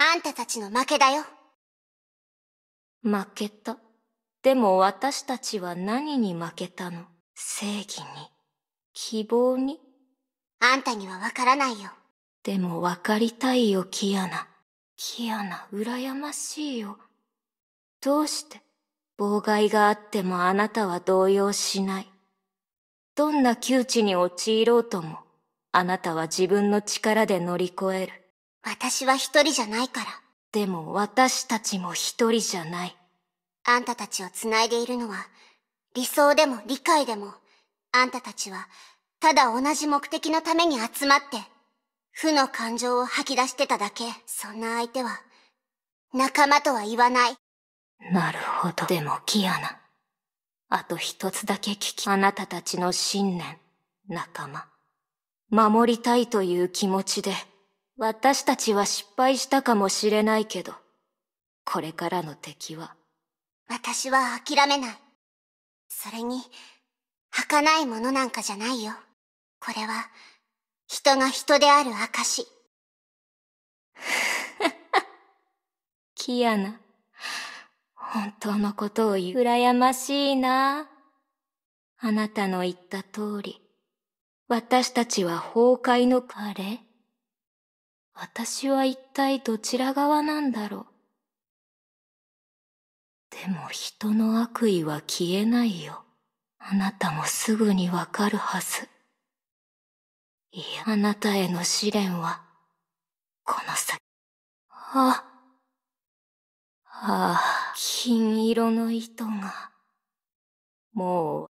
あんたたちの負けだよ。負けた。でも私たちは何に負けたの正義に。希望に。あんたにはわからないよ。でもわかりたいよ、キアナ。キアナ、羨ましいよ。どうして妨害があってもあなたは動揺しない。どんな窮地に陥ろうとも、あなたは自分の力で乗り越える。私は一人じゃないから。でも私たちも一人じゃない。あんたたちを繋いでいるのは、理想でも理解でも、あんたたちは、ただ同じ目的のために集まって、負の感情を吐き出してただけ。そんな相手は、仲間とは言わない。なるほど。でも、キアナ。あと一つだけ聞き、あなたたちの信念、仲間。守りたいという気持ちで、私たちは失敗したかもしれないけど、これからの敵は。私は諦めない。それに、儚いものなんかじゃないよ。これは、人が人である証。キアナ、本当のことを言う。羨ましいな。あなたの言った通り、私たちは崩壊のカレー私は一体どちら側なんだろう。でも人の悪意は消えないよ。あなたもすぐにわかるはず。いや、あなたへの試練は、この先。あ、ああ、金色の糸が、もう、